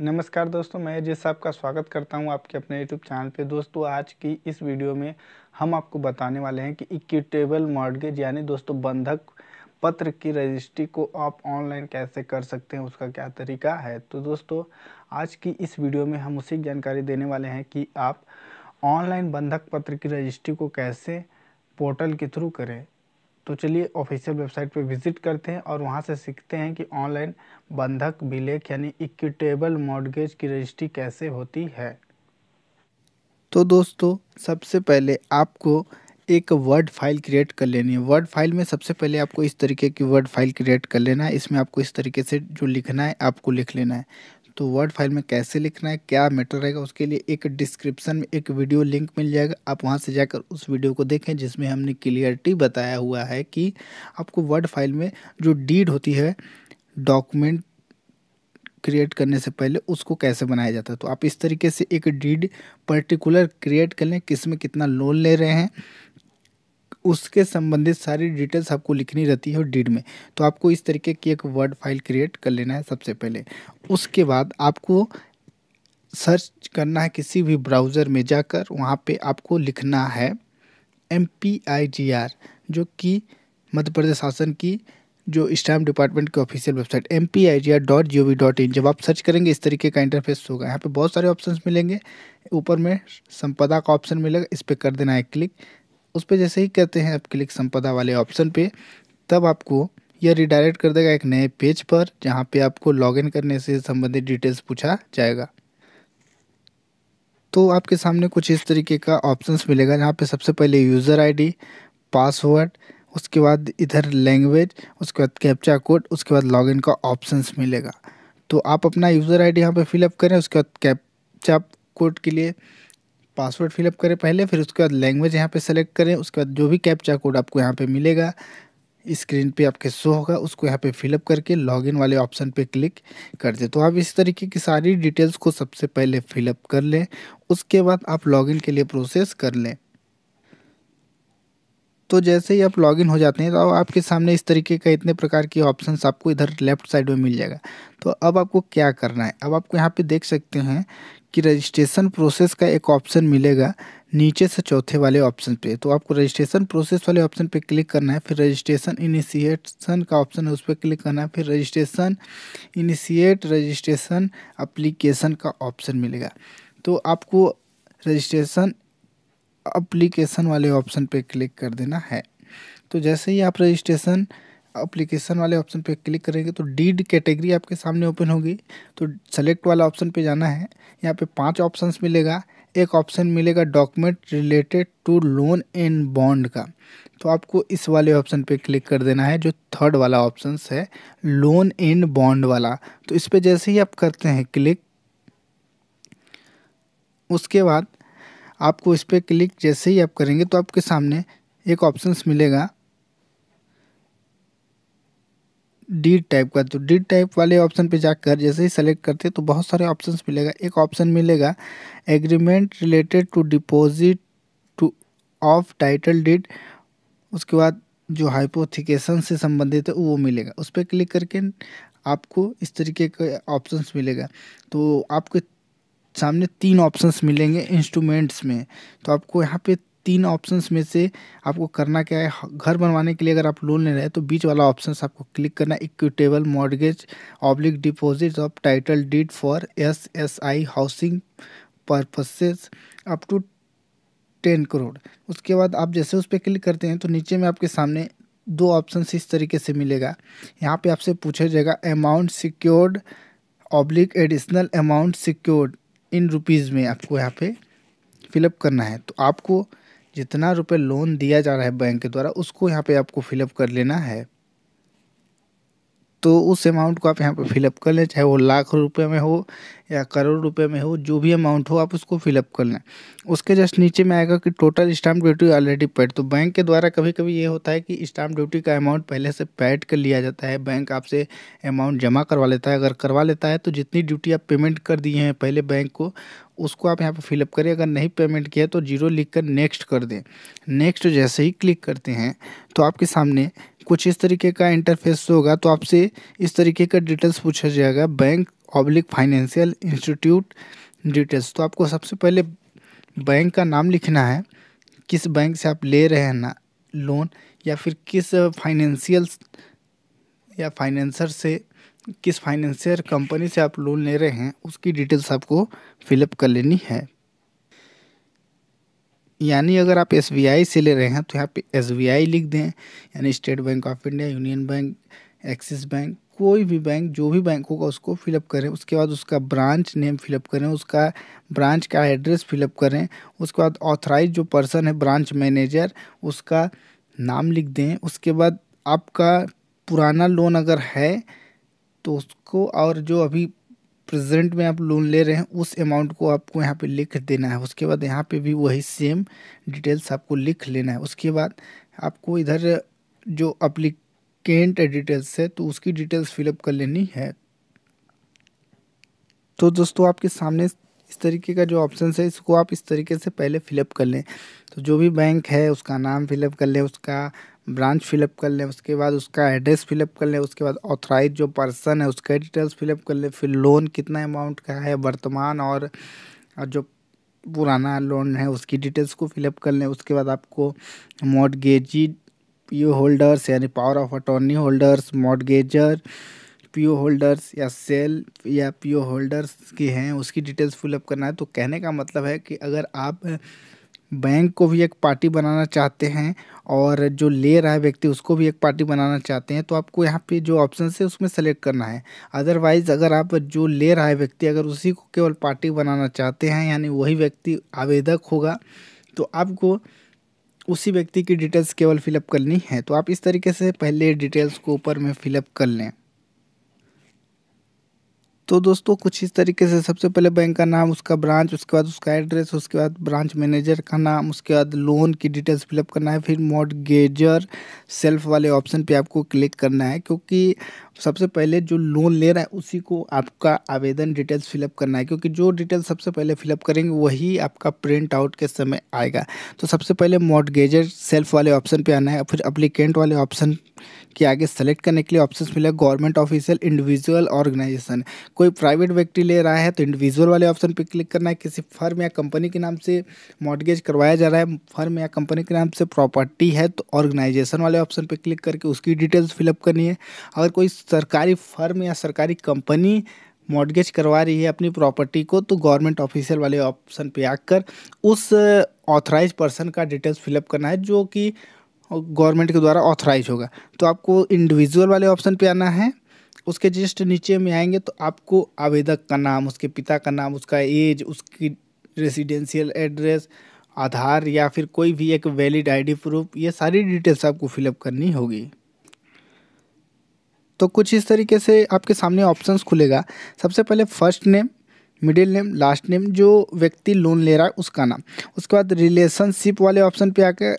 नमस्कार दोस्तों मैं अजय आपका का स्वागत करता हूं आपके अपने यूट्यूब चैनल पे दोस्तों आज की इस वीडियो में हम आपको बताने वाले हैं कि इक्विटेबल मॉडगेज यानी दोस्तों बंधक पत्र की रजिस्ट्री को आप ऑनलाइन कैसे कर सकते हैं उसका क्या तरीका है तो दोस्तों आज की इस वीडियो में हम उसी जानकारी देने वाले हैं कि आप ऑनलाइन बंधक पत्र की रजिस्ट्री को कैसे पोर्टल के थ्रू करें तो चलिए ऑफिशियल वेबसाइट पर विजिट करते हैं और वहाँ से सीखते हैं कि ऑनलाइन बंधक विलेख यानी इक्विटेबल मॉडगेज की रजिस्ट्री कैसे होती है तो दोस्तों सबसे पहले आपको एक वर्ड फाइल क्रिएट कर लेनी है वर्ड फाइल में सबसे पहले आपको इस तरीके की वर्ड फाइल क्रिएट कर लेना है इसमें आपको इस तरीके से जो लिखना है आपको लिख लेना है तो वर्ड फाइल में कैसे लिखना है क्या मैटर रहेगा उसके लिए एक डिस्क्रिप्शन में एक वीडियो लिंक मिल जाएगा आप वहाँ से जाकर उस वीडियो को देखें जिसमें हमने क्लियरिटी बताया हुआ है कि आपको वर्ड फाइल में जो डीड होती है डॉक्यूमेंट क्रिएट करने से पहले उसको कैसे बनाया जाता है तो आप इस तरीके से एक डीड पर्टिकुलर क्रिएट कर लें किस में कितना लोन ले रहे हैं उसके संबंधित सारी डिटेल्स आपको लिखनी रहती है डीड में तो आपको इस तरीके की एक वर्ड फाइल क्रिएट कर लेना है सबसे पहले उसके बाद आपको सर्च करना है किसी भी ब्राउज़र में जाकर वहाँ पे आपको लिखना है M P I G R जो कि मध्य प्रदेश शासन की जो स्टैम्प डिपार्टमेंट की official website M P I G R dot G O V dot in जब आप सर्च करेंगे इस तरीके का इंटरफेस होगा यहाँ पे बहुत सारे ऑप्शंस मिलेंगे ऊपर में संपदा का ऑप्शन मिलेगा इस पर कर देना है क्लिक उस पर जैसे ही करते हैं आप क्लिक संपदा वाले ऑप्शन पे तब आपको यह रिडायरेक्ट कर देगा एक नए पेज पर जहाँ पे आपको लॉगिन करने से संबंधित डिटेल्स पूछा जाएगा तो आपके सामने कुछ इस तरीके का ऑप्शंस मिलेगा जहाँ पे सबसे पहले यूज़र आईडी पासवर्ड उसके बाद इधर लैंग्वेज उसके बाद कैप्चा कोड उसके बाद लॉगिन का ऑप्शंस मिलेगा तो आप अपना यूज़र आईडी यहाँ पर फिलअप करें उसके बाद कैप्चा कोड के लिए पासवर्ड फिलअप करें पहले फिर उसके बाद लैंग्वेज यहाँ पे सेलेक्ट करें उसके बाद जो भी कैप्चा कोड आपको यहाँ पे मिलेगा स्क्रीन पे आपके शो होगा उसको यहाँ पे फिलअप करके लॉगिन वाले ऑप्शन पे क्लिक कर दें तो आप इस तरीके की सारी डिटेल्स को सबसे पहले फिलअप कर लें उसके बाद आप लॉगिन के लिए प्रोसेस कर लें तो जैसे ही आप लॉगिन हो जाते हैं तो आपके सामने इस तरीके का इतने प्रकार के ऑप्शन आपको इधर लेफ्ट साइड में मिल जाएगा तो अब आपको क्या करना है अब आपको यहाँ पर देख सकते हैं कि रजिस्ट्रेशन प्रोसेस का एक ऑप्शन मिलेगा नीचे से चौथे वाले ऑप्शन पे तो आपको रजिस्ट्रेशन प्रोसेस वाले ऑप्शन पे क्लिक करना है फिर रजिस्ट्रेशन इनिशिएशन का ऑप्शन है उस पर क्लिक करना है फिर रजिस्ट्रेशन इनिशिएट रजिस्ट्रेशन अप्लीकेशन का ऑप्शन मिलेगा तो आपको रजिस्ट्रेशन अप्लीकेशन वाले ऑप्शन पर क्लिक कर देना है तो जैसे ही आप रजिस्ट्रेशन अप्लीकेशन वाले ऑप्शन पे क्लिक करेंगे तो डीड कैटेगरी आपके सामने ओपन होगी तो सेलेक्ट वाला ऑप्शन पे जाना है यहाँ पे पांच ऑप्शंस मिलेगा एक ऑप्शन मिलेगा document related to loan and bond का तो आपको इस वाले ऑप्शन पे क्लिक कर देना है जो थर्ड वाला ऑप्शन है लोन एंड बॉन्ड वाला तो इस पर जैसे ही आप करते हैं क्लिक उसके बाद आपको इस पर क्लिक जैसे ही आप करेंगे तो आपके सामने एक ऑप्शन मिलेगा डी टाइप का तो डी टाइप वाले ऑप्शन पे जाकर जैसे ही सेलेक्ट करते हैं तो बहुत सारे ऑप्शंस मिलेगा एक ऑप्शन मिलेगा agreement related to deposit to of title deed उसके बाद जो हाइपोथिकेशन से संबंधित है वो मिलेगा उस पर क्लिक करके आपको इस तरीके के ऑप्शंस मिलेगा तो आपके सामने तीन ऑप्शंस मिलेंगे इंस्ट्रूमेंट्स में तो आपको यहाँ पे तीन ऑप्शंस में से आपको करना क्या है घर बनवाने के लिए अगर आप लोन ले रहे हैं तो बीच वाला ऑप्शन आपको क्लिक करना equitable mortgage oblique deposit of title deed for S S I housing purposes up to ten crore उसके बाद आप जैसे उस पर क्लिक करते हैं तो नीचे में आपके सामने दो ऑप्शन इस तरीके से मिलेगा यहाँ पे आपसे पूछा जाएगा amount secured oblique additional amount secured in rupees में आपको यहाँ पे फिलअप करना है तो आपको जितना रुपये लोन दिया जा रहा है बैंक के द्वारा उसको यहाँ पे आपको फिलअप कर लेना है तो उस अमाउंट को आप यहाँ पे फिलअप कर लें चाहे वो लाख रुपए में हो या करोड़ रुपए में हो जो भी अमाउंट हो आप उसको फिलअप कर लें उसके जस्ट नीचे में आएगा कि total stamp duty already paid तो बैंक के द्वारा कभी कभी ये होता है कि स्टाम्प ड्यूटी का अमाउंट पहले से पेड कर लिया जाता है बैंक आपसे अमाउंट जमा करवा लेता है अगर करवा लेता है तो जितनी ड्यूटी आप पेमेंट कर दिए हैं पहले बैंक को उसको आप यहाँ पर फिलअप करें अगर नहीं पेमेंट किया तो जीरो लिख कर नेक्स्ट कर दें नेक्स्ट जैसे ही क्लिक करते हैं तो आपके सामने कुछ इस तरीके का इंटरफेस होगा तो आपसे इस तरीके का डिटेल्स पूछा जाएगा bank public financial institute details तो आपको सबसे पहले बैंक का नाम लिखना है किस बैंक से आप ले रहे हैं ना लोन या फिर किस फाइनेंशियल या फाइनेंसर से किस फाइनेंशियर कंपनी से आप लोन ले रहे हैं उसकी डिटेल्स आपको फिलअप कर लेनी है यानी अगर आप एस से ले रहे हैं तो यहाँ पे एस लिख दें यानी State Bank of India Union Bank Axis Bank कोई भी बैंक जो भी बैंक होगा उसको फिलअप करें उसके बाद उसका ब्रांच नेम फिलअप करें उसका ब्रांच का एड्रेस फिलअप करें उसके बाद ऑथराइज जो पर्सन है ब्रांच मैनेजर उसका नाम लिख दें उसके बाद आपका पुराना लोन अगर है तो उसको और जो अभी प्रेजेंट में आप लोन ले रहे हैं उस अमाउंट को आपको यहाँ पे लिख देना है उसके बाद यहाँ पे भी वही सेम डिटेल्स आपको लिख लेना है उसके बाद आपको इधर जो अप्लीकेंट डिटेल्स है तो उसकी डिटेल्स फिलअप कर लेनी है तो दोस्तों आपके सामने इस तरीके का जो ऑप्शन है इसको आप इस तरीके से पहले फिलअप कर लें तो जो भी बैंक है उसका नाम फिलअप कर लें उसका ब्रांच फिलअप कर लें उसके बाद उसका एड्रेस फिलअप कर लें उसके बाद ऑथराइज जो पर्सन है उसका डिटेल्स फिलअप कर लें फिर लोन कितना अमाउंट का है वर्तमान और जो पुराना लोन है उसकी डिटेल्स को फिलअप कर लें उसके बाद आपको मॉडगेजी पी होल्डर्स यानी power of attorney holders mortgagor P holders या सेल या पी होल्डर्स की हैं उसकी डिटेल्स फिलअप करना है तो कहने का मतलब है कि अगर आप बैंक को भी एक पार्टी बनाना चाहते हैं और जो ले रहा है व्यक्ति उसको भी एक पार्टी बनाना चाहते हैं तो आपको यहाँ पे जो ऑप्शन है उसमें सेलेक्ट करना है अदरवाइज़ अगर आप जो ले रहा है व्यक्ति अगर उसी को केवल पार्टी बनाना चाहते हैं यानी वही व्यक्ति आवेदक होगा तो आपको उसी व्यक्ति की डिटेल्स केवल फिलअप करनी है तो आप इस तरीके से पहले डिटेल्स को ऊपर में फिलअप कर लें तो दोस्तों कुछ इस तरीके से सबसे पहले बैंक का नाम उसका ब्रांच उसके बाद उसका एड्रेस उसके बाद ब्रांच मैनेजर का नाम उसके बाद लोन की डिटेल्स फिलअप करना है फिर मॉडगेजर सेल्फ वाले ऑप्शन पे आपको क्लिक करना है क्योंकि सबसे पहले जो लोन ले रहा है उसी को आपका आवेदन डिटेल्स फिलअप करना है क्योंकि जो डिटेल सबसे पहले फिलअप करेंगे वही आपका प्रिंट आउट के समय आएगा तो सबसे पहले मॉडगेजर सेल्फ वाले ऑप्शन पे आना है फिर अप्लीकेंट वाले ऑप्शन के आगे सेलेक्ट करने के लिए ऑप्शन मिला गवर्नमेंट ऑफिशियल इंडिविजुअल ऑर्गेनाइजेशन कोई प्राइवेट व्यक्ति ले रहा है तो इंडिविजुअल वाले ऑप्शन पर क्लिक करना है किसी फर्म या कंपनी के नाम से मॉडगेज करवाया जा रहा है फर्म या कंपनी के नाम से प्रॉपर्टी है तो ऑर्गेनाइजेशन वाले ऑप्शन पर क्लिक करके उसकी डिटेल्स फिलअप करनी है अगर कोई सरकारी फर्म या सरकारी कंपनी मॉडगेज करवा रही है अपनी प्रॉपर्टी को तो गवर्नमेंट ऑफिशियल वाले ऑप्शन पे आकर उस ऑथराइज पर्सन का डिटेल्स फिलअप करना है जो कि गवर्नमेंट के द्वारा ऑथराइज होगा तो आपको इंडिविजुअल वाले ऑप्शन पे आना है उसके जस्ट नीचे में आएंगे तो आपको आवेदक का नाम उसके पिता का नाम उसका एज उसकी रेसिडेंशियल एड्रेस आधार या फिर कोई भी एक वैलिड आईडी प्रूफ ये सारी डिटेल्स आपको फिलअप करनी होगी तो कुछ इस तरीके से आपके सामने ऑप्शंस खुलेगा सबसे पहले first name middle name last name जो व्यक्ति लोन ले रहा है उसका नाम उसके बाद रिलेशनशिप वाले ऑप्शन पे आकर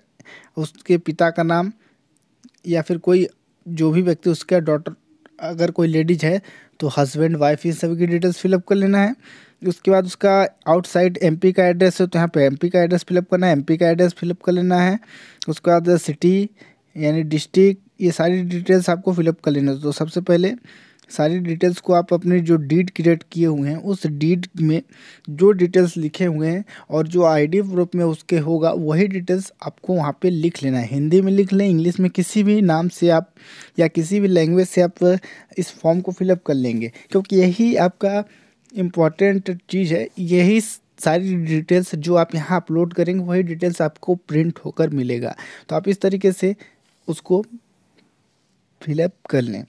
उसके पिता का नाम या फिर कोई जो भी व्यक्ति उसका डॉटर अगर कोई लेडीज है तो हस्बैंड वाइफ इन सभी की डिटेल्स फिलअप कर लेना है उसके बाद उसका आउटसाइड एमपी का एड्रेस है तो यहाँ पे एमपी का एड्रेस फिलअप करना है एमपी का एड्रेस फिलअप कर लेना है उसके बाद सिटी यानी डिस्ट्रिक्ट ये सारी डिटेल्स आपको फिलअप कर लेना तो सबसे पहले सारी डिटेल्स को आप अपने जो डीड क्रिएट किए हुए हैं उस डीड में जो डिटेल्स लिखे हुए हैं और जो आईडी प्रूफ में उसके होगा वही डिटेल्स आपको वहाँ पे लिख लेना है हिंदी में लिख लें इंग्लिश में किसी भी नाम से आप या किसी भी लैंग्वेज से आप इस फॉर्म को फिलअप कर लेंगे क्योंकि यही आपका इम्पॉर्टेंट चीज़ है यही सारी डिटेल्स जो आप यहाँ अपलोड करेंगे वही डिटेल्स आपको प्रिंट होकर मिलेगा तो आप इस तरीके से उसको फिलअप कर लें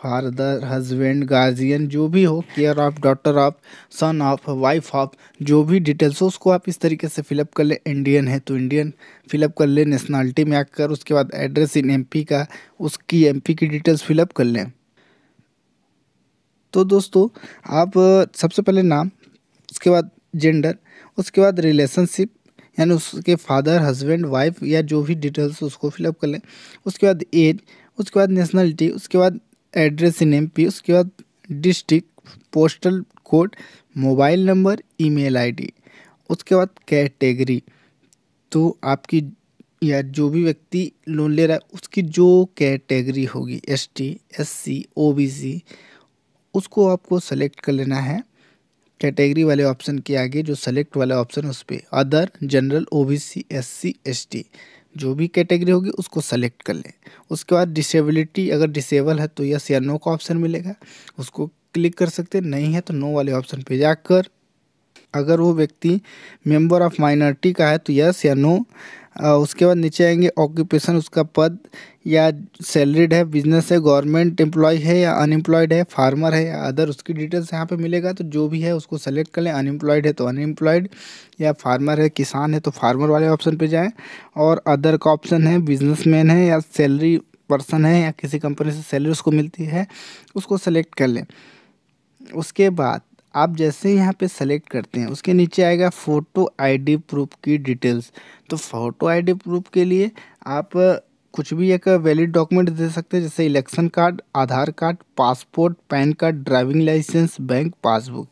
फादर हस्बैंड गार्जियन जो भी हो care of daughter of son of wife of जो भी डिटेल्स हो उसको आप इस तरीके से फिलअप कर लें इंडियन है तो इंडियन फिलअप कर लें नेशनलिटी में आकर उसके बाद एड्रेस इन एमपी का उसकी एमपी की डिटेल्स फिलअप कर लें तो दोस्तों आप सबसे पहले नाम उसके बाद जेंडर उसके बाद रिलेशनशिप यानी उसके फादर हस्बैंड वाइफ या जो भी डिटेल्स उसको फिलअप कर लें उसके बाद एज उसके बाद नेशनलिटी उसके बाद एड्रेस इन पी उसके बाद district postal code mobile number email ID उसके बाद कैटेगरी तो आपकी या जो भी व्यक्ति लोन ले रहा है उसकी जो कैटेगरी होगी S T S C O B C उसको आपको सेलेक्ट कर लेना है कैटेगरी वाले ऑप्शन के आगे जो सेलेक्ट वाला ऑप्शन उस पर other general O B C S C S T जो भी कैटेगरी होगी उसको सेलेक्ट कर लें उसके बाद डिसेबिलिटी अगर डिसेबल है तो यस या नो का ऑप्शन मिलेगा उसको क्लिक कर सकते नहीं है तो नो वाले ऑप्शन पे जाकर अगर वो व्यक्ति मेंबर ऑफ माइनॉरिटी का है तो यस या नो उसके बाद नीचे आएंगे ऑक्यूपेशन उसका पद या सैलरीड है बिजनेस है गवर्नमेंट एम्प्लॉय है या अनएम्प्लॉयड है फार्मर है या अदर उसकी डिटेल्स यहाँ पे मिलेगा तो जो भी है उसको सेलेक्ट कर लें अनएम्प्लॉयड है तो अनएम्प्लॉयड या फार्मर है किसान है तो फार्मर वाले ऑप्शन पे जाएं और अदर का ऑप्शन है बिजनेस है या सैलरी पर्सन है या किसी कंपनी से सैलरी उसको मिलती है उसको सेलेक्ट कर लें उसके बाद आप जैसे यहाँ पे सेलेक्ट करते हैं उसके नीचे आएगा फ़ोटो आईडी प्रूफ की डिटेल्स तो फ़ोटो आईडी प्रूफ के लिए आप कुछ भी एक वैलिड डॉक्यूमेंट दे सकते हैं जैसे election card Aadhaar card passport PAN card driving licence bank passbook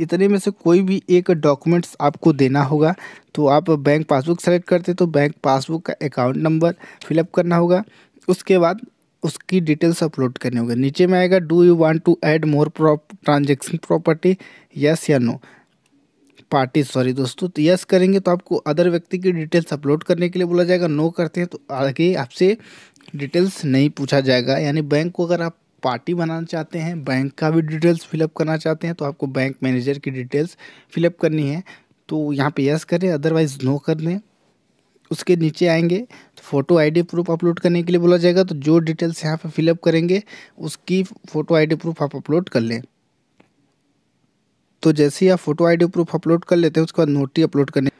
इतने में से कोई भी एक डॉक्यूमेंट्स आपको देना होगा तो आप बैंक पासबुक सेलेक्ट करते तो बैंक पासबुक का अकाउंट नंबर फिलअप करना होगा उसके बाद उसकी डिटेल्स अपलोड करनी होगी नीचे में आएगा do you want to add more transaction property yes या नो पार्टी सॉरी दोस्तों तो यस करेंगे तो आपको अदर व्यक्ति की डिटेल्स अपलोड करने के लिए बोला जाएगा नो करते हैं तो आगे आपसे डिटेल्स नहीं पूछा जाएगा यानी बैंक को अगर आप पार्टी बनाना चाहते हैं बैंक का भी डिटेल्स फिलअप करना चाहते हैं तो आपको बैंक मैनेजर की डिटेल्स फिलअप करनी है तो यहाँ पे यस करें अदरवाइज़ नो कर दें उसके नीचे आएंगे तो फ़ोटो आईडी प्रूफ अपलोड करने के लिए बोला जाएगा तो जो डिटेल्स यहाँ पे फिलअप करेंगे उसकी फ़ोटो आईडी प्रूफ आप अपलोड कर लें तो जैसे ही आप फोटो आईडी प्रूफ अपलोड कर लेते हैं उसके बाद नोटरी अपलोड करने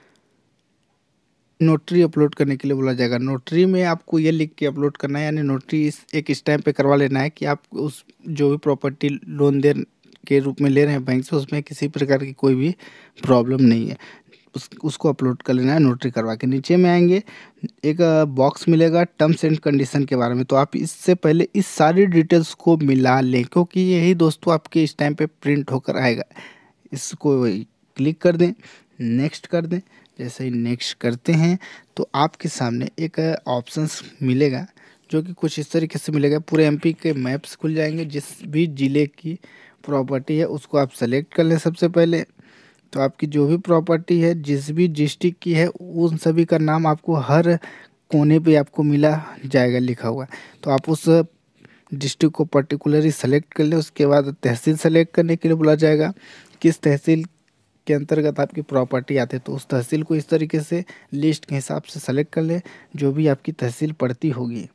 नोटरी अपलोड करने के लिए बोला जाएगा नोटरी में आपको ये लिख के अपलोड करना है यानी नोटरी इस एक स्टैम्प पे करवा लेना है कि आप उस जो भी प्रॉपर्टी लोन दे के रूप में ले रहे हैं बैंक से उसमें किसी प्रकार की कोई भी प्रॉब्लम नहीं है उस उसको अपलोड कर लेना है नोटरी करवा के नीचे में आएंगे एक बॉक्स मिलेगा टर्म्स एंड कंडीशन के बारे में तो आप इससे पहले इस सारी डिटेल्स को मिला लें क्योंकि यही दोस्तों आपके स्टैम्प पे प्रिंट होकर आएगा इसको क्लिक कर दें नेक्स्ट कर दें जैसे ही नेक्स्ट करते हैं तो आपके सामने एक ऑप्शंस मिलेगा जो कि कुछ इस तरीके से मिलेगा पूरे एमपी के मैप्स खुल जाएंगे जिस भी ज़िले की प्रॉपर्टी है उसको आप सेलेक्ट कर लें सबसे पहले तो आपकी जो भी प्रॉपर्टी है जिस भी डिस्ट्रिक्ट की है उन सभी का नाम आपको हर कोने पे आपको मिला जाएगा लिखा हुआ तो आप उस डिस्ट्रिक्ट को पर्टिकुलरली सेलेक्ट कर लें उसके बाद तहसील सेलेक्ट करने के लिए बोला जाएगा किस तहसील के अंतर्गत आपकी प्रॉपर्टी आती है तो उस तहसील को इस तरीके से लिस्ट के हिसाब से सेलेक्ट कर लें जो भी आपकी तहसील पड़ती होगी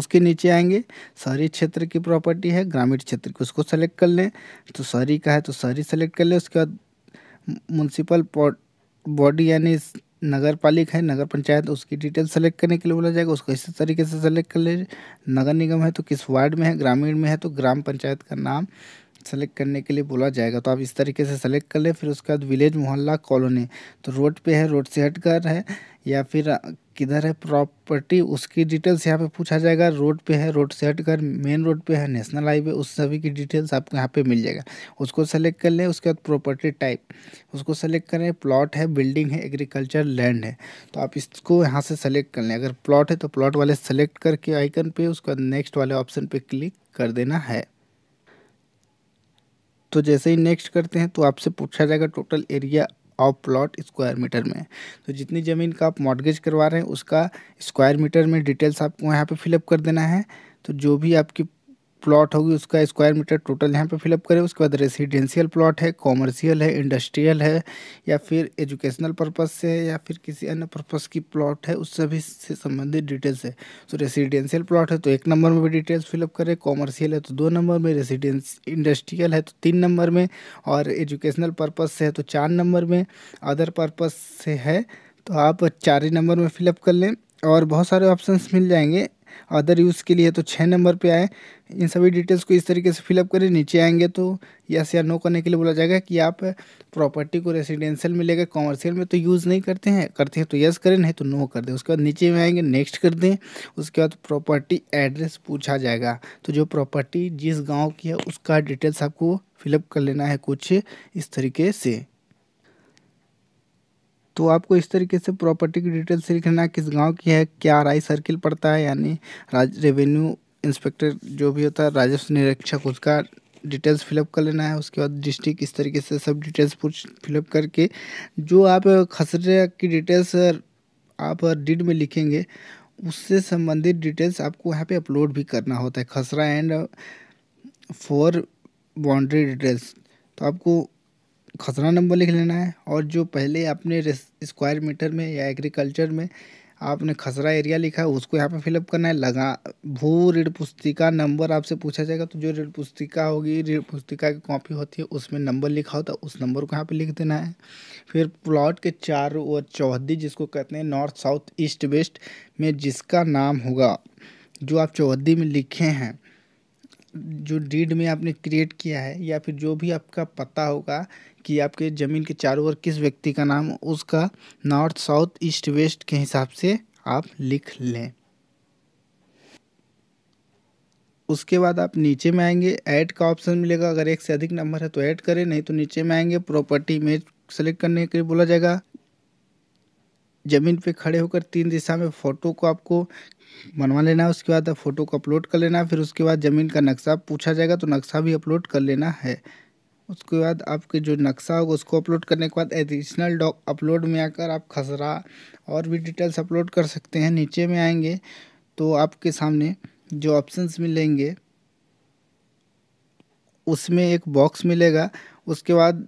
उसके नीचे आएंगे शहरी क्षेत्र की प्रॉपर्टी है ग्रामीण क्षेत्र की उसको सेलेक्ट कर लें तो शहरी का है तो शहरी सेलेक्ट कर लें उसके बाद म्यूनसिपल बॉडी यानी नगर पालिक है नगर पंचायत उसकी डिटेल सेलेक्ट करने के लिए बोला जाएगा उसको इसी तरीके से सेलेक्ट कर ले नगर निगम है तो किस वार्ड में है ग्रामीण में है तो ग्राम पंचायत का नाम सेलेक्ट करने के लिए बोला जाएगा तो आप इस तरीके से सेलेक्ट कर लें फिर उसके बाद विलेज मोहल्ला कॉलोनी तो रोड पे है रोड से हट कर है या फिर किधर है प्रॉपर्टी उसकी डिटेल्स यहाँ पे पूछा जाएगा रोड पे है रोड से हटकर मेन रोड पे है नेशनल हाईवे उस सभी की डिटेल्स आपको यहाँ पे मिल जाएगा उसको सेलेक्ट कर लें उसके बाद प्रॉपर्टी टाइप उसको सेलेक्ट करें प्लॉट है बिल्डिंग है एग्रीकल्चर लैंड है तो आप इसको यहाँ से सेलेक्ट कर लें अगर प्लॉट है तो प्लॉट वाले सेलेक्ट करके आइकन पे उसके बाद नेक्स्ट वाले ऑप्शन पर क्लिक कर देना है तो जैसे ही नेक्स्ट करते हैं तो आपसे पूछा जाएगा total area of plot square metre में तो जितनी ज़मीन का आप मॉडगेज करवा रहे हैं उसका स्क्वायर मीटर में डिटेल्स आपको यहाँ पे फिलअप कर देना है तो जो भी आपकी प्लॉट होगी उसका स्क्वायर मीटर टोटल यहाँ पे फिलअप करें उसके बाद रेसिडेंशियल प्लॉट है कॉमर्शियल है इंडस्ट्रियल है या फिर एजुकेशनल पर्पज़ से है या फिर किसी अन्य पर्पज़ की प्लॉट है उस सभी से संबंधित डिटेल्स है सो रेसिडेंशियल प्लॉट है तो एक नंबर में भी डिटेल्स फिलअप करें कॉमर्शियल है तो दो नंबर में रेसिडेंस इंडस्ट्रियल है तो तीन नंबर में और एजुकेशनल पर्पज़ से है तो चार नंबर में अदर पर्पज़ से है तो आप चार ही नंबर में फिलअप कर लें और बहुत सारे ऑप्शंस मिल जाएंगे अदर यूज़ के लिए तो छः नंबर पे आए इन सभी डिटेल्स को इस तरीके से फिलअप करें नीचे आएंगे तो यस या नो करने के लिए बोला जाएगा कि आप प्रॉपर्टी को रेसिडेंशियल में लेकर कॉमर्शियल में तो यूज़ नहीं करते हैं करते हैं तो यस करें नहीं तो नो कर दें उसके बाद नीचे में आएंगे नेक्स्ट कर दें उसके बाद प्रॉपर्टी एड्रेस पूछा जाएगा तो जो प्रॉपर्टी जिस गाँव की है उसका डिटेल्स आपको फिलअप कर लेना है कुछ इस तरीके से तो आपको इस तरीके से प्रॉपर्टी की डिटेल्स लिखना किस गांव की है क्या आर आई सर्किल पड़ता है यानी राज रेवेन्यू इंस्पेक्टर जो भी होता है राजस्व निरीक्षक उसका डिटेल्स फिलअप कर लेना है उसके बाद डिस्ट्रिक्ट इस तरीके से सब डिटेल्स पूछ फिलअप करके जो आप खसरे की डिटेल्स आप डिड में लिखेंगे उससे संबंधित डिटेल्स आपको यहाँ पे अपलोड भी करना होता है खसरा एंड फॉर बाउंड्री डिटेल्स तो आपको खसरा नंबर लिख लेना है और जो पहले आपने स्क्वायर मीटर में या एग्रीकल्चर में आपने खसरा एरिया लिखा है उसको यहाँ पे फिलअप करना है लगा भू ऋण पुस्तिका नंबर आपसे पूछा जाएगा तो जो ऋण पुस्तिका होगी ऋण पुस्तिका की कॉपी होती है उसमें नंबर लिखा होता है उस नंबर को यहाँ पे लिख देना है फिर प्लॉट के चारों और चौहदी जिसको कहते हैं नॉर्थ साउथ ईस्ट वेस्ट में जिसका नाम होगा जो आप चौहदी में लिखे हैं जो डीड में आपने क्रिएट किया है या फिर जो भी आपका पता होगा कि आपके ज़मीन के चारों ओर किस व्यक्ति का नाम उसका नॉर्थ साउथ ईस्ट वेस्ट के हिसाब से आप लिख लें उसके बाद आप नीचे में आएंगे ऐड का ऑप्शन मिलेगा अगर एक से अधिक नंबर है तो ऐड करें नहीं तो नीचे में आएंगे प्रॉपर्टी में सेलेक्ट करने के लिए बोला जाएगा ज़मीन पे खड़े होकर तीन दिशा में फ़ोटो को आपको बनवा लेना है उसके बाद फ़ोटो को अपलोड कर लेना है फिर उसके बाद ज़मीन का नक्शा पूछा जाएगा तो नक्शा भी अपलोड कर लेना है उसके बाद आपके जो नक्शा होगा उसको अपलोड करने के बाद एडिशनल डॉक अपलोड में आकर आप खसरा और भी डिटेल्स अपलोड कर सकते हैं नीचे में आएंगे तो आपके सामने जो ऑप्शंस मिलेंगे उसमें एक बॉक्स मिलेगा उसके बाद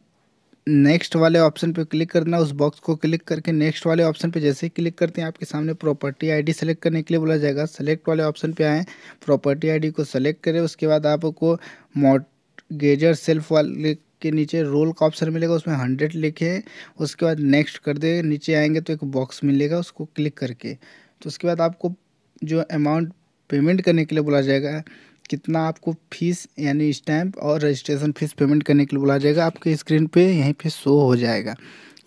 नेक्स्ट वाले ऑप्शन पर क्लिक करना उस बॉक्स को क्लिक करके नेक्स्ट वाले ऑप्शन पर जैसे ही क्लिक करते हैं आपके सामने प्रॉपर्टी आईडी सेलेक्ट करने के लिए बोला जाएगा सेलेक्ट वाले ऑप्शन पे आएँ प्रॉपर्टी आईडी को सेलेक्ट करें उसके बाद आपको मोट गेजर सेल्फ वाले के नीचे रोल का ऑप्शन मिलेगा उसमें हंड्रेड लिखे उसके बाद नेक्स्ट कर दे नीचे आएंगे तो एक बॉक्स मिलेगा उसको क्लिक करके तो उसके बाद आपको जो अमाउंट पेमेंट करने के लिए बोला जाएगा कितना आपको फीस यानी स्टैम्प और रजिस्ट्रेशन फीस पेमेंट करने के लिए बोला जाएगा आपके स्क्रीन पे यहीं पे शो हो जाएगा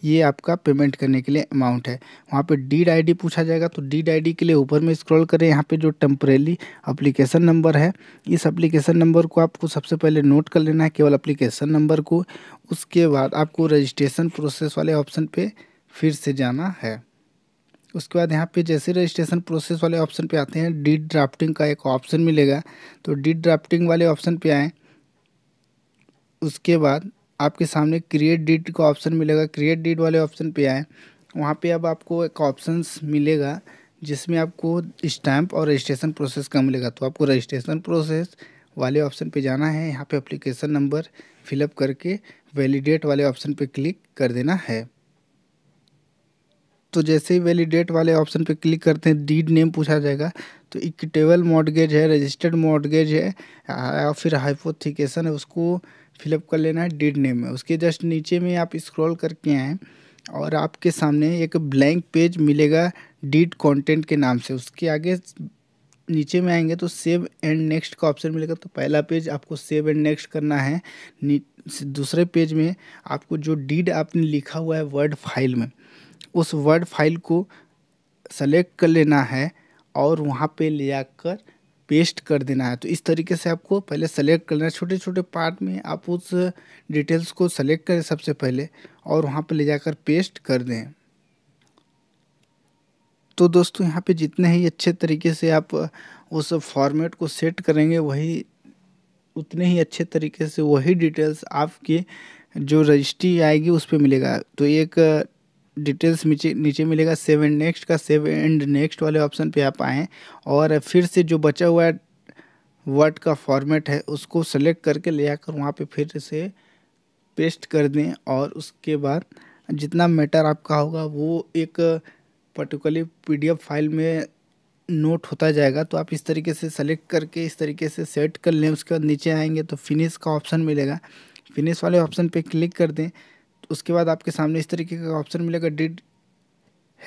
ये आपका पेमेंट करने के लिए अमाउंट है वहाँ पे डीड आईडी पूछा जाएगा तो डीड आईडी के लिए ऊपर में स्क्रॉल करें यहाँ पे जो टेम्परेली अप्लीकेशन नंबर है इस अप्लीकेशन नंबर को आपको सबसे पहले नोट कर लेना है केवल अप्लीकेशन नंबर को उसके बाद आपको रजिस्ट्रेशन प्रोसेस वाले ऑप्शन पर फिर से जाना है उसके बाद यहाँ पे जैसे रजिस्ट्रेशन प्रोसेस वाले ऑप्शन पे आते हैं डीड ड्राफ्टिंग का एक ऑप्शन मिलेगा तो डीड ड्राफ्टिंग वाले ऑप्शन पे आएँ उसके बाद आपके सामने क्रिएट डीड का ऑप्शन मिलेगा क्रिएट डीड वाले ऑप्शन पे आए वहाँ पे अब आपको एक ऑप्शन मिलेगा जिसमें आपको स्टैम्प और रजिस्ट्रेशन प्रोसेस का मिलेगा तो आपको रजिस्ट्रेशन प्रोसेस वाले ऑप्शन पे जाना है यहाँ पे अप्लीकेशन नंबर फिलअप करके वैलिडेट वाले ऑप्शन पे क्लिक कर देना है तो जैसे ही वैलिडेट वाले ऑप्शन पे क्लिक करते हैं डीड नेम पूछा जाएगा तो इक्विटेबल मॉडगेज है रजिस्टर्ड मॉडगेज है या फिर हाइपोथिकेशन है उसको फिलअप कर लेना है डीड नेम में उसके जस्ट नीचे में आप स्क्रॉल करके आएँ और आपके सामने एक ब्लैंक पेज मिलेगा डीड कंटेंट के नाम से उसके आगे नीचे में आएंगे तो सेव एंड नेक्स्ट का ऑप्शन मिलेगा तो पहला पेज आपको सेव एंड नेक्स्ट करना है दूसरे पेज में आपको जो डीड आपने लिखा हुआ है वर्ड फाइल में उस वर्ड फाइल को सेलेक्ट कर लेना है और वहाँ पे ले जाकर पेस्ट कर देना है तो इस तरीके से आपको पहले सेलेक्ट करना है छोटे छोटे पार्ट में आप उस डिटेल्स को सेलेक्ट करें सबसे पहले और वहाँ पर ले जाकर पेस्ट कर दें तो दोस्तों यहाँ पे जितने ही अच्छे तरीके से आप उस फॉर्मेट को सेट करेंगे वही उतने ही अच्छे तरीके से वही डिटेल्स आपके जो रजिस्ट्री आएगी उस पर मिलेगा तो एक डिटेल्स नीचे नीचे मिलेगा सेव एंड नेक्स्ट का सेव एंड नेक्स्ट वाले ऑप्शन पे आप आएँ और फिर से जो बचा हुआ है वर्ड का फॉर्मेट है उसको सेलेक्ट करके ले आकर वहाँ पे फिर से पेस्ट कर दें और उसके बाद जितना मैटर आपका होगा वो एक पर्टिकुलर पीडीएफ फाइल में नोट होता जाएगा तो आप इस तरीके से सेलेक्ट करके इस तरीके से सेट कर लें उसके बाद नीचे आएंगे तो फिनिश का ऑप्शन मिलेगा फिनिश वाले ऑप्शन पे क्लिक कर दें उसके बाद आपके सामने इस तरीके का ऑप्शन मिलेगा deed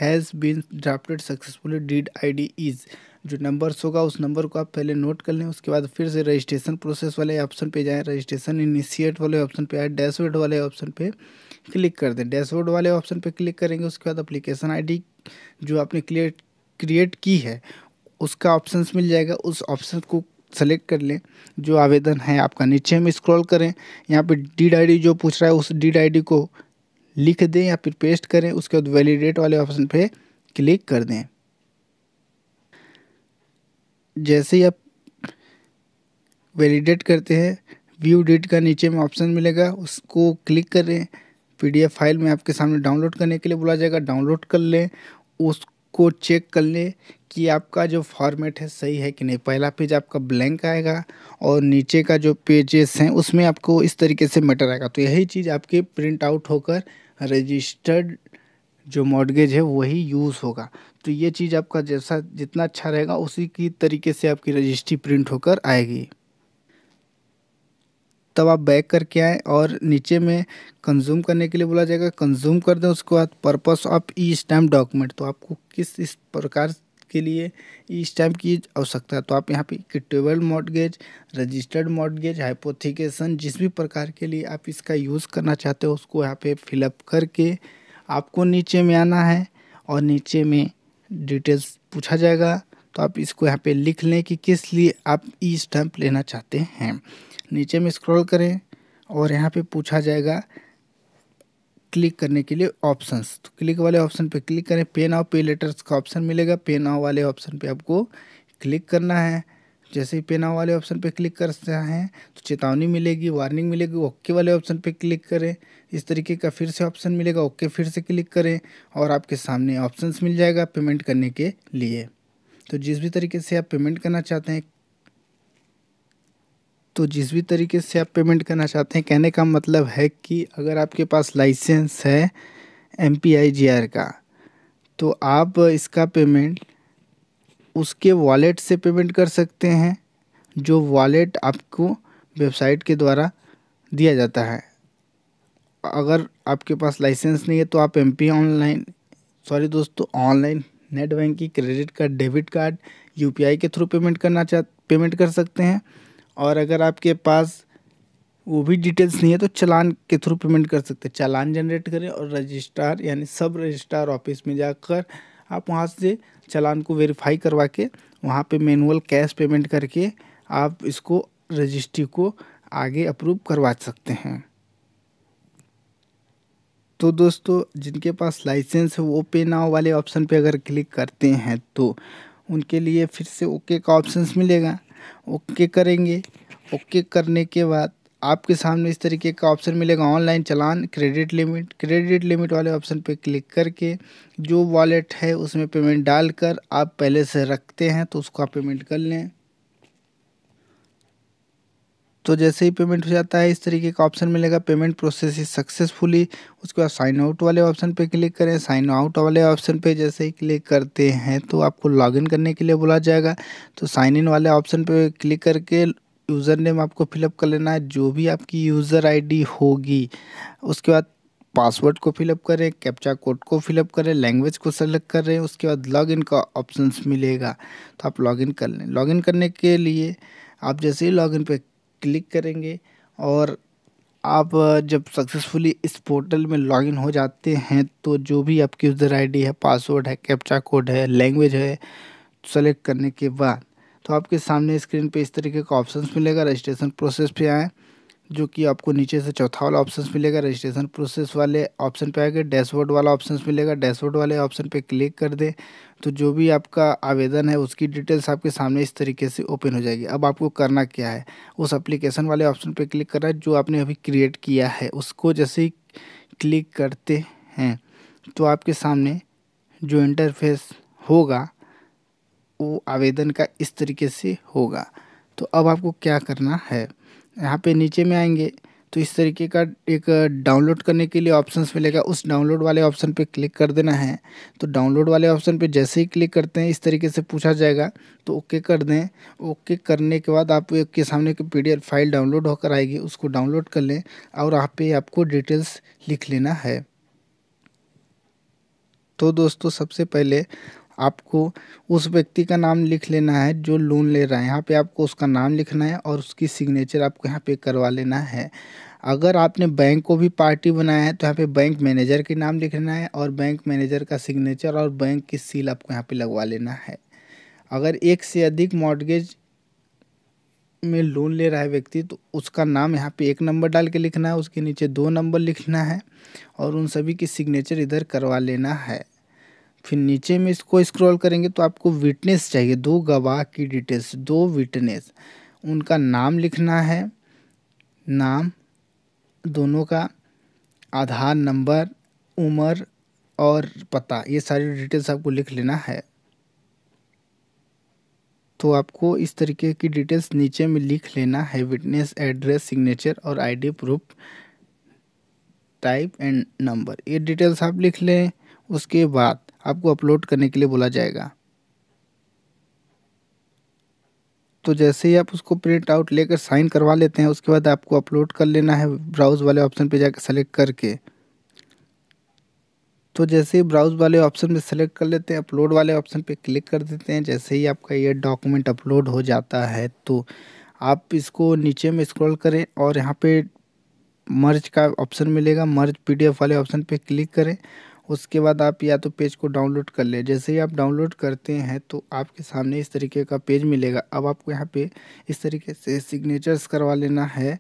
has been drafted successfully I D is जो नंबर्स होगा उस नंबर को आप पहले नोट कर लें उसके बाद फिर से रजिस्ट्रेशन प्रोसेस वाले ऑप्शन पे जाएं रजिस्ट्रेशन इनिशिएट वाले ऑप्शन पे आए डैशबोर्ड वाले ऑप्शन पे क्लिक कर दें डैशबोर्ड वाले ऑप्शन पे क्लिक करेंगे उसके बाद अप्लीकेशन आई जो आपने क्रिएट क्रिएट की है उसका ऑप्शन मिल जाएगा उस ऑप्शन को सेलेक्ट कर लें जो आवेदन है आपका नीचे में स्क्रॉल करें यहाँ पे डीड आईडी जो पूछ रहा है उस डीड आईडी को लिख दें या फिर पेस्ट करें उसके बाद वैलिडेट वाले ऑप्शन पे क्लिक कर दें जैसे ही आप वैलिडेट करते हैं व्यू डेट का नीचे में ऑप्शन मिलेगा उसको क्लिक करें पीडीएफ फाइल में आपके सामने डाउनलोड करने के लिए बोला जाएगा डाउनलोड कर लें उसको चेक कर लें कि आपका जो फॉर्मेट है सही है कि नहीं पहला पेज आपका ब्लैंक आएगा और नीचे का जो पेजेस हैं उसमें आपको इस तरीके से मैटर आएगा तो यही चीज़ आपके प्रिंट आउट होकर रजिस्टर्ड जो मॉडगेज है वही यूज़ होगा तो ये चीज़ आपका जैसा जितना अच्छा रहेगा उसी की तरीके से आपकी रजिस्ट्री प्रिंट होकर आएगी तब आप बैक करके आएँ और नीचे में कंज्यूम करने के लिए बोला जाएगा कंज्यूम कर दें उसके बाद purpose of e stamp document तो आपको किस इस प्रकार के लिए इस टाइप की आवश्यकता है तो आप यहाँ पे equitable mortgage registered mortgage hypothecation जिस भी प्रकार के लिए आप इसका यूज़ करना चाहते हो उसको यहाँ पे फिलअप करके आपको नीचे में आना है और नीचे में डिटेल्स पूछा जाएगा तो आप इसको यहाँ पे लिख लें कि किस लिए आप ई स्टैम्प लेना चाहते हैं नीचे में स्क्रॉल करें और यहाँ पे पूछा जाएगा क्लिक करने के लिए ऑप्शंस तो क्लिक वाले ऑप्शन पे क्लिक करें पे नाव पे लेटर्स का ऑप्शन मिलेगा पे नाव वाले ऑप्शन पे आपको क्लिक करना है जैसे ही पे नाव वाले ऑप्शन पे क्लिक करते हैं तो चेतावनी मिलेगी वार्निंग मिलेगी ओके वाले ऑप्शन पे क्लिक करें इस तरीके का फिर से ऑप्शन मिलेगा ओके फिर से क्लिक करें और आपके सामने ऑप्शन मिल जाएगा पेमेंट करने के लिए तो जिस भी तरीके से आप पेमेंट करना चाहते हैं तो जिस भी तरीके से आप पेमेंट करना चाहते हैं कहने का मतलब है कि अगर आपके पास लाइसेंस है M P I G R का तो आप इसका पेमेंट उसके वॉलेट से पेमेंट कर सकते हैं जो वॉलेट आपको वेबसाइट के द्वारा दिया जाता है अगर आपके पास लाइसेंस नहीं है तो आप एम ऑनलाइन सॉरी दोस्तों online net banking credit card debit card UPI के थ्रू पेमेंट करना चाह पेमेंट कर सकते हैं और अगर आपके पास वो भी डिटेल्स नहीं है तो चालान के थ्रू पेमेंट कर सकते हैं चालान जनरेट करें और रजिस्ट्रार यानी सब रजिस्ट्रार ऑफिस में जाकर आप वहाँ से चालान को वेरीफाई करवा के वहाँ पे मैनुअल कैश पेमेंट करके आप इसको रजिस्ट्री को आगे अप्रूव करवा सकते हैं तो दोस्तों जिनके पास लाइसेंस है वो पे नाव वाले ऑप्शन पे अगर क्लिक करते हैं तो उनके लिए फिर से ओके का ऑप्शन मिलेगा ओके करेंगे ओके करने के बाद आपके सामने इस तरीके का ऑप्शन मिलेगा online challan credit limit credit limit वाले ऑप्शन पे क्लिक करके जो वॉलेट है उसमें पेमेंट डालकर आप पहले से रखते हैं तो उसको आप पेमेंट कर लें तो जैसे ही पेमेंट हो जाता है इस तरीके का ऑप्शन मिलेगा पेमेंट प्रोसेस इज सक्सेसफुली उसके बाद साइन आउट वाले ऑप्शन पे क्लिक करें साइन आउट वाले ऑप्शन पे जैसे ही क्लिक करते हैं तो आपको लॉगिन करने के लिए बोला जाएगा तो साइन इन वाले ऑप्शन पे क्लिक करके यूज़र नेम आपको फिलअप कर लेना है जो भी आपकी यूज़र आई होगी उसके बाद पासवर्ड को फिलअप करें कैप्चा कोड को फिलअप करें लैंग्वेज को सेलेक्ट करें उसके बाद लॉगिन का ऑप्शंस मिलेगा तो आप लॉगिन कर लें लॉगिन करने के लिए आप जैसे ही लॉगिन पे क्लिक करेंगे और आप जब सक्सेसफुली इस पोर्टल में लॉगिन हो जाते हैं तो जो भी आपकी यूज़र आईडी है पासवर्ड है कैप्चा कोड है लैंग्वेज है सेलेक्ट करने के बाद तो आपके सामने स्क्रीन पे इस तरीके का ऑप्शंस मिलेगा रजिस्ट्रेशन प्रोसेस पे आएँ जो कि आपको नीचे से चौथा वाला ऑप्शन मिलेगा रजिस्ट्रेशन प्रोसेस वाले ऑप्शन पे आएगा डैशबोर्ड वाला ऑप्शन मिलेगा डैशबोर्ड वाले ऑप्शन पे क्लिक कर दें तो जो भी आपका आवेदन है उसकी डिटेल्स आपके सामने इस तरीके से ओपन हो जाएगी अब आपको करना क्या है उस अप्लीकेशन वाले ऑप्शन पर क्लिक करना है जो आपने अभी क्रिएट किया है उसको जैसे ही क्लिक करते हैं तो आपके सामने जो इंटरफेस होगा वो आवेदन का इस तरीके से होगा तो अब आपको क्या करना है यहाँ पे नीचे में आएंगे तो इस तरीके का एक डाउनलोड करने के लिए ऑप्शंस मिलेगा उस डाउनलोड वाले ऑप्शन पे क्लिक कर देना है तो डाउनलोड वाले ऑप्शन पे जैसे ही क्लिक करते हैं इस तरीके से पूछा जाएगा तो ओके कर दें ओके करने के बाद आप के सामने की पी फाइल डाउनलोड होकर आएगी उसको डाउनलोड कर लें और वहाँ पे आपको डिटेल्स लिख लेना है तो दोस्तों सबसे पहले आपको उस व्यक्ति का नाम लिख लेना है जो लोन ले रहा है यहाँ पे आपको उसका नाम लिखना है और उसकी सिग्नेचर आपको यहाँ पे करवा लेना है अगर आपने बैंक को भी पार्टी बनाया है तो यहाँ पे बैंक मैनेजर के नाम लिखना है और बैंक मैनेजर का सिग्नेचर और बैंक की सील आपको यहाँ पर लगवा लेना है अगर एक से अधिक मॉडगेज में लोन ले रहा है व्यक्ति तो उसका नाम यहाँ पे एक नंबर डाल के लिखना है उसके नीचे दो नंबर लिखना है और उन सभी की सिग्नेचर इधर करवा लेना है फिर नीचे में इसको स्क्रॉल करेंगे तो आपको विटनेस चाहिए दो गवाह की डिटेल्स दो विटनेस उनका नाम लिखना है नाम दोनों का आधार नंबर उम्र और पता ये सारी डिटेल्स आपको लिख लेना है तो आपको इस तरीके की डिटेल्स नीचे में लिख लेना है विटनेस एड्रेस सिग्नेचर और ID proof type and number ये डिटेल्स आप लिख लें उसके बाद आपको अपलोड करने के लिए बोला जाएगा तो जैसे ही आप उसको प्रिंट आउट लेकर साइन करवा लेते हैं उसके बाद आपको अपलोड कर लेना है ब्राउज़ वाले ऑप्शन पे जाकर सेलेक्ट करके तो जैसे ही ब्राउज़ वाले ऑप्शन पे सेलेक्ट कर लेते हैं अपलोड वाले ऑप्शन पे क्लिक कर देते हैं जैसे ही आपका ये डॉक्यूमेंट अपलोड हो जाता है तो आप इसको नीचे में स्क्रॉल करें और यहाँ पे मर्ज का ऑप्शन मिलेगा मर्ज पीडीएफ वाले ऑप्शन पे क्लिक करें उसके बाद आप या तो पेज को डाउनलोड कर ले जैसे ही आप डाउनलोड करते हैं तो आपके सामने इस तरीके का पेज मिलेगा अब आपको यहाँ पे इस तरीके से सिग्नेचर्स करवा लेना है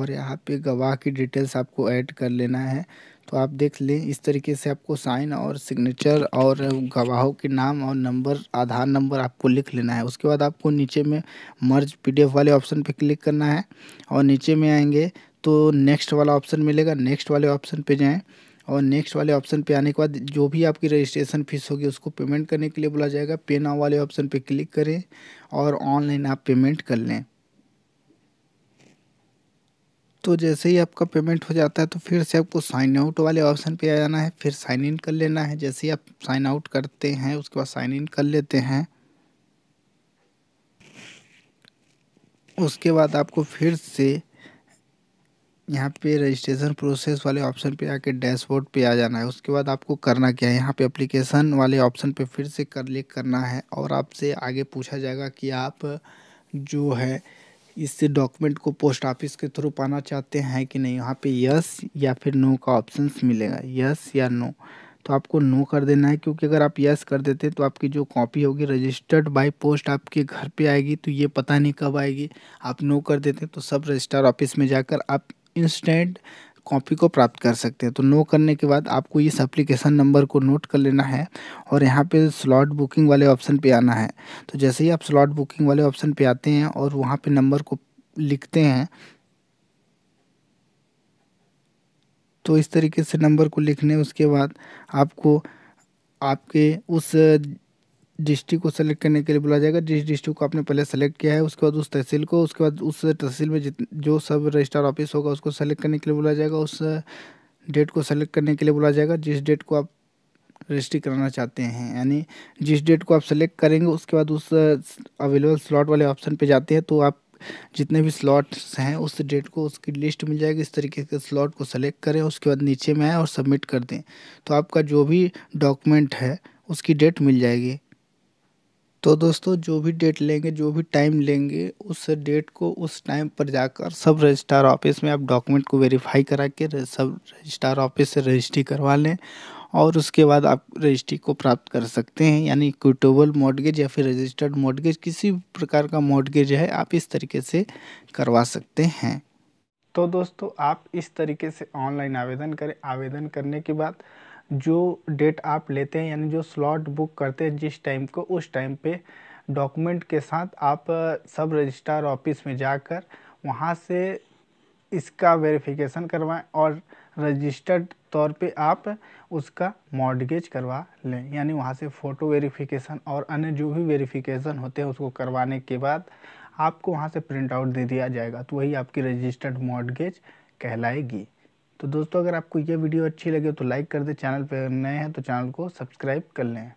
और यहाँ पे गवाह की डिटेल्स आपको ऐड कर लेना है तो आप देख लें इस तरीके से आपको साइन और सिग्नेचर और गवाहों के नाम और नंबर आधार नंबर आपको लिख लेना है उसके बाद आपको नीचे में मर्ज पीडीएफ वाले ऑप्शन पे क्लिक करना है और नीचे में आएंगे तो नेक्स्ट वाला ऑप्शन मिलेगा नेक्स्ट वाले ऑप्शन पे जाएं और नेक्स्ट वाले ऑप्शन पे आने के बाद जो भी आपकी रजिस्ट्रेशन फ़ीस होगी उसको पेमेंट करने के लिए बोला जाएगा पे नाव वाले ऑप्शन पे क्लिक करें और ऑनलाइन आप पेमेंट कर लें तो जैसे ही आपका पेमेंट हो जाता है तो फिर से आपको साइन आउट वाले ऑप्शन पे आ जाना है फिर साइन इन कर लेना है जैसे ही आप साइन आउट करते हैं उसके बाद साइन इन कर लेते हैं उसके बाद आपको फिर से यहाँ पे रजिस्ट्रेशन प्रोसेस वाले ऑप्शन पे आके डैशबोर्ड पे आ जाना है उसके बाद आपको करना क्या है यहाँ पे एप्लीकेशन वाले ऑप्शन पे फिर से कर क्लिक करना है और आपसे आगे पूछा जाएगा कि आप जो है इससे डॉक्यूमेंट को पोस्ट ऑफिस के थ्रू पाना चाहते हैं कि नहीं यहाँ पे यस या फिर नो का ऑप्शन मिलेगा यस या नो तो आपको नो कर देना है क्योंकि अगर आप यस कर देते तो आपकी जो कॉपी होगी रजिस्टर्ड बाय पोस्ट आपके घर पे आएगी तो ये पता नहीं कब आएगी आप नो कर देते तो सब रजिस्टर ऑफिस में जाकर आप इंस्टेंट कॉपी को प्राप्त कर सकते हैं तो नो करने के बाद आपको इस एप्लीकेशन नंबर को नोट कर लेना है और यहाँ पे स्लॉट बुकिंग वाले ऑप्शन पे आना है तो जैसे ही आप स्लॉट बुकिंग वाले ऑप्शन पे आते हैं और वहाँ पे नंबर को लिखते हैं तो इस तरीके से नंबर को लिखने उसके बाद आपको आपके उस डिस्ट्रिक्ट को सेलेक्ट करने के लिए बोला जाएगा जिस डिस्ट्रिक्ट को आपने पहले सेलेक्ट किया है उसके बाद उस तहसील को उसके बाद उस तहसील में जित जो सब रजिस्ट्रार ऑफिस होगा उसको सेलेक्ट करने के लिए बोला जाएगा उस डेट को सेलेक्ट करने के लिए बोला जाएगा जिस डेट को आप रजिस्ट्री कराना चाहते हैं यानी जिस डेट को आप सेलेक्ट करेंगे उसके बाद उस अवेलेबल स्लॉट वाले ऑप्शन पे जाते हैं तो आप जितने भी स्लॉट्स हैं उस डेट को उसकी लिस्ट मिल जाएगी इस तरीके के स्लॉट को सेलेक्ट करें उसके बाद नीचे में आए और सबमिट कर दें तो आपका जो भी डॉक्यूमेंट है उसकी डेट मिल जाएगी तो दोस्तों जो भी डेट लेंगे जो भी टाइम लेंगे उस डेट को उस टाइम पर जाकर सब रजिस्ट्रार ऑफिस में आप डॉक्यूमेंट को वेरीफाई करा के सब रजिस्ट्रार ऑफिस से रजिस्ट्री करवा लें और उसके बाद आप रजिस्ट्री को प्राप्त कर सकते हैं यानी इक्विटेबल मॉडगेज या फिर रजिस्टर्ड मॉडगेज किसी भी प्रकार का मॉडगेज है आप इस तरीके से करवा सकते हैं तो दोस्तों आप इस तरीके से ऑनलाइन आवेदन करें आवेदन करने के बाद जो डेट आप लेते हैं यानी जो स्लॉट बुक करते हैं जिस टाइम को उस टाइम पे डॉक्यूमेंट के साथ आप सब रजिस्ट्रार ऑफिस में जाकर वहाँ से इसका वेरिफिकेशन करवाएं और रजिस्टर्ड तौर पे आप उसका मॉडगेज करवा लें यानी वहाँ से फ़ोटो वेरिफिकेशन और अन्य जो भी वेरिफिकेशन होते हैं उसको करवाने के बाद आपको वहाँ से प्रिंट आउट दे दिया जाएगा तो वही आपकी रजिस्टर्ड मॉडगेज कहलाएगी तो दोस्तों अगर आपको ये वीडियो अच्छी लगे तो लाइक कर दें चैनल पर नए हैं तो चैनल को सब्सक्राइब कर लें